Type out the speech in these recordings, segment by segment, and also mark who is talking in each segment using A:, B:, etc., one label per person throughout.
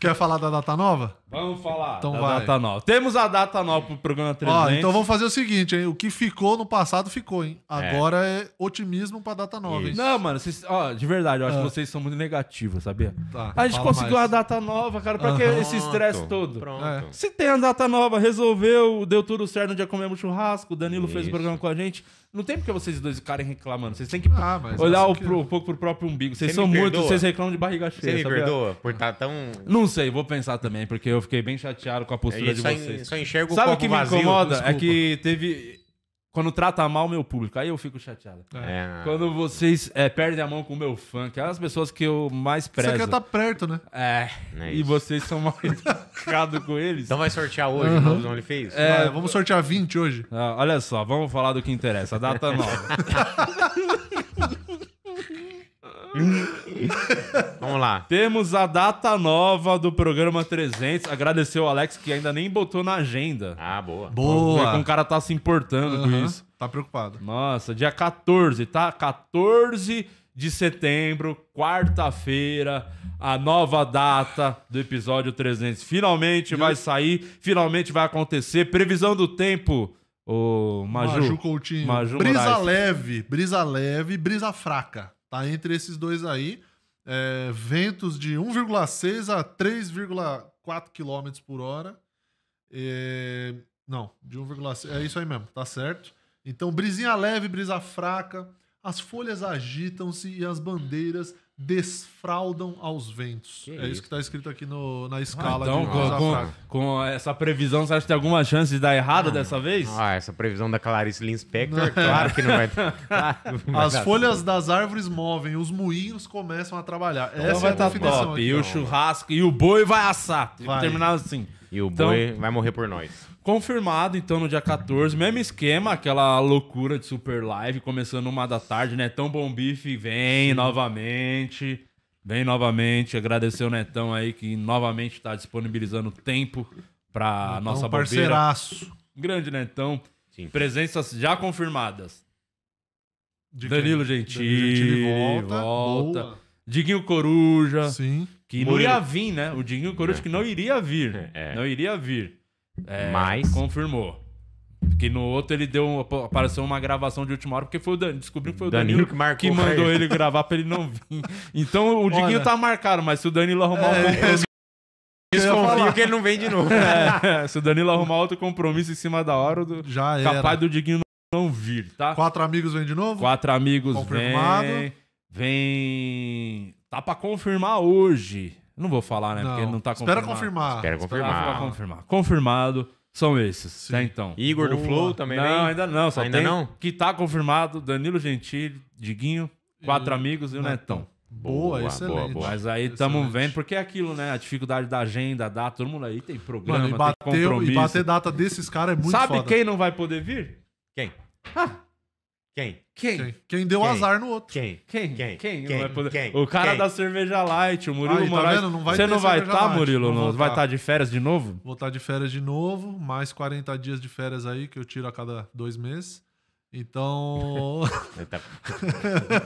A: Quer falar da data nova?
B: Vamos falar então da vai. data nova. Temos a data nova pro programa 300. Ó, então vamos
A: fazer o seguinte, hein? O que ficou no passado ficou, hein? É. Agora é, é otimismo pra data nova, Isso. Não,
B: mano, vocês, ó, de verdade, eu acho que ah. vocês são muito negativos, sabia? Tá, a gente conseguiu mais. a data nova, cara. Pra que esse estresse todo? Pronto. É. Se tem a data nova, resolveu, deu tudo certo no dia comemos churrasco, o Danilo Isso. fez o programa com a gente. Não tem porque vocês dois ficarem reclamando. Vocês têm que ah, olhar o, que... Pro, um pouco pro próprio umbigo. Vocês são muito, vocês reclamam de barriga cheia. Você me sabia? perdoa por estar tá tão. Não sei, vou pensar também, porque eu eu fiquei bem chateado com a postura é, de vocês. só enxergo Sabe o que me incomoda? É desculpa. É que teve. Quando trata mal o meu público, aí eu fico chateado. É. é. Quando vocês é, perdem a mão com o meu fã, que é as pessoas que eu mais prezo. Você quer estar perto, né? É. é e vocês são mal educados com eles. Então vai sortear hoje uhum. o Only fez? É, vai, vamos sortear 20 hoje. Ah, olha só, vamos falar do que interessa. A data nova. Vamos lá. Temos a data nova do programa 300. Agradecer o Alex que ainda nem botou na agenda. Ah, boa. Boa. Como o cara tá se importando uhum. com isso. Tá preocupado. Nossa, dia 14, tá? 14 de setembro, quarta-feira, a nova data do episódio 300. Finalmente e vai eu... sair, finalmente vai acontecer. Previsão do tempo. O Maju, Maju Coutinho. Maju brisa Moraes.
A: leve, brisa leve, brisa fraca. Tá entre esses dois aí. É, ventos de 1,6 a 3,4 km por hora. É, não, de 1,6. É isso aí mesmo, tá certo? Então, brisinha leve, brisa fraca. As folhas agitam-se e as bandeiras desfraudam aos ventos. Que é isso que está escrito aqui no, na ah, escala ah, então, de com, com,
B: com, essa previsão, você acha que tem alguma chance de dar errado dessa vez? Ah, essa previsão da Clarice Linspector, claro que não vai. As folhas
A: das árvores movem, os moinhos começam a trabalhar. Então essa vai é estar tá top. Aqui, e o
B: churrasco, e o boi vai assar. Tipo, vai. terminar assim. E o então, boi vai morrer por nós.
A: Confirmado, então, no dia
B: 14, mesmo esquema, aquela loucura de super live, começando uma da tarde, né? Tão bom bife vem novamente gente. Vem novamente, agradecer o Netão aí que novamente está disponibilizando tempo para a nossa parceiraço. Bobeira. Grande Netão. Sim. Presenças já confirmadas. De Danilo quem? Gentili, volta. volta. Diguinho Coruja. Sim. Que Murilo. não iria vir, né? O Diguinho Coruja é. que não iria vir. É. Não iria vir. É, Mas. Confirmou. Porque no outro ele deu apareceu uma gravação de última hora, porque foi o Dan, descobriu que foi o Danilo, Danilo que, que, mandou ele gravar pra ele não vir. Então o Diguinho tá marcado, mas se o Danilo arrumar é, compromisso. Desconfio que ele não vem de novo. É, se o Danilo arrumar outro compromisso em cima da hora, do,
A: Já era. capaz do
B: Diguinho não vir, tá? Quatro amigos vem de novo? Quatro amigos Confirmado. vem. Vem. Tá pra confirmar hoje. Não vou falar, né? Não. Porque não tá confirmado. Espera confirmar. Espera confirmar. Espera confirmar. Confirmado são esses, até então. Igor Boa. do Flow também Não, ainda não. Só ainda tem não? que tá confirmado Danilo Gentili, Diguinho, quatro e... amigos e o Netão. Boa, boa, excelente. Boa, boa. Mas aí estamos vendo, porque é aquilo, né? A dificuldade da agenda, data, todo mundo aí tem programa, Mano, e bateu, tem compromisso. E bater data desses
A: caras é muito Sabe foda. quem não
B: vai poder vir? Quem? Ah, quem? Quem? Quem? deu Quem? azar no outro. Quem? Quem? Quem? Quem? Quem? Não vai poder- Quem? O cara Quem? da
A: cerveja light, o Murilo Aí, tá vendo? Não vai você não vai estar, tá, Murilo? não Não vai tá. estar tá de férias de novo? Vou estar tá de férias de novo, mais 40 dias de férias aí, que eu tiro a cada dois meses. Então. Tá-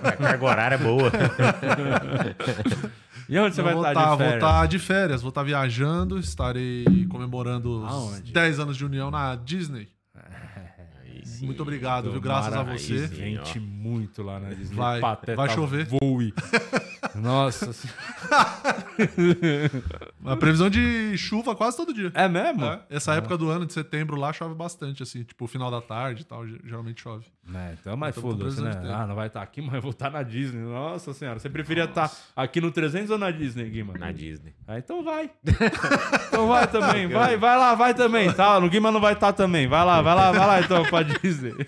A: A carga horária é boa. E onde você vai estar de vou férias? estar de férias, vou estar viajando, estarei comemorando os 10 anos de união na Disney. Sim, muito obrigado, viu? Graças a você. Gente, ó. muito lá na Disney. Vai, Pateta vai chover. Voe. Nossa. A previsão de chuva quase todo dia. É mesmo? É. Essa é. época do ano, de setembro, lá chove bastante, assim. Tipo, final da tarde e tal, geralmente chove. É, então é mais então, foda-se, assim, né? Ah, não vai estar tá aqui, mas eu vou estar tá na Disney. Nossa senhora, você preferia estar tá
B: aqui no 300 ou na Disney, Guima? Na Disney. Ah, então vai. então vai também, vai, vai lá, vai também. Tá, no Guima não vai estar também. Vai lá, vai lá, vai lá então pra Disney.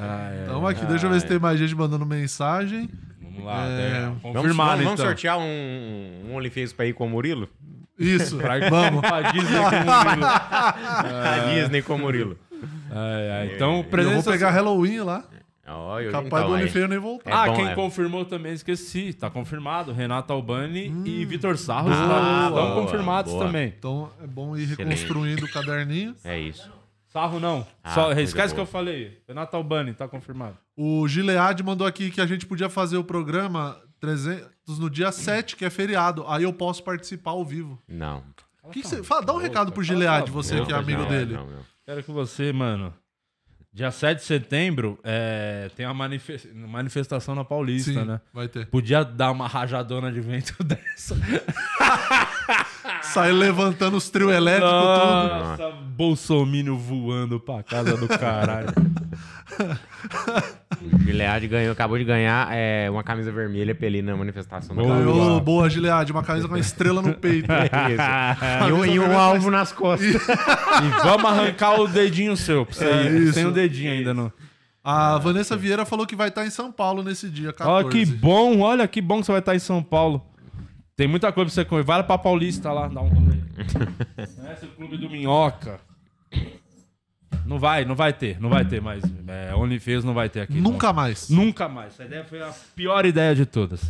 A: Ai, então aqui, deixa eu ver se tem mais gente mandando mensagem. Vamos lá, é... vamos, vamos, vamos então. sortear
B: um, um OnlyFans pra ir com o Murilo? Isso, vamos. A Disney com o Murilo. A é. Disney com o Murilo. Ai, ai. É. Então, presença... Eu vou pegar Halloween lá.
A: Oh, eu, Capaz então, do Olifeiro nem voltar. É ah, bom, quem é. confirmou
B: também, esqueci. Tá confirmado. Renato Albani hum. e Vitor Sarros ah, estão confirmados boa. também. Então é bom ir Excelente. reconstruindo o caderninho. É isso. Sarro não. Ah, Só, esquece o que eu falei. Renato Albani, tá confirmado.
A: O Gilead mandou aqui que a gente podia fazer o programa 300 no dia 7, que é feriado. Aí eu posso participar ao vivo. Não. Que que fala, dá um recado pro Gilead, você que é amigo não, dele. Não, não.
B: Quero que você, mano. Dia 7 de setembro é, tem uma manifestação na Paulista, Sim, né? Vai ter. Podia dar uma rajadona de vento dessa. Sai levantando os trio elétrico tudo. Nossa, Bolsonaro voando pra casa do caralho. o Gilead ganhou, acabou de ganhar é, uma camisa vermelha peli na manifestação
A: boa, Gilead, uma camisa com uma estrela no peito. É e, um, e um, alvo nas costas. e
B: vamos arrancar
A: o dedinho seu, pra você é ir. Sem o dedinho ainda não. A Vanessa Vieira falou que vai estar tá em São Paulo nesse dia, 14. Olha que bom, olha que bom que você vai estar tá em São Paulo.
B: Tem muita coisa pra você comer. Vai pra Paulista lá, dá um rolê.
A: Conhece né, o Clube do Minhoca.
B: Não vai, não vai ter, não vai ter mais. É, OnlyFans não vai ter aqui. Nunca mais. Nunca mais. Essa ideia foi a pior ideia de todas.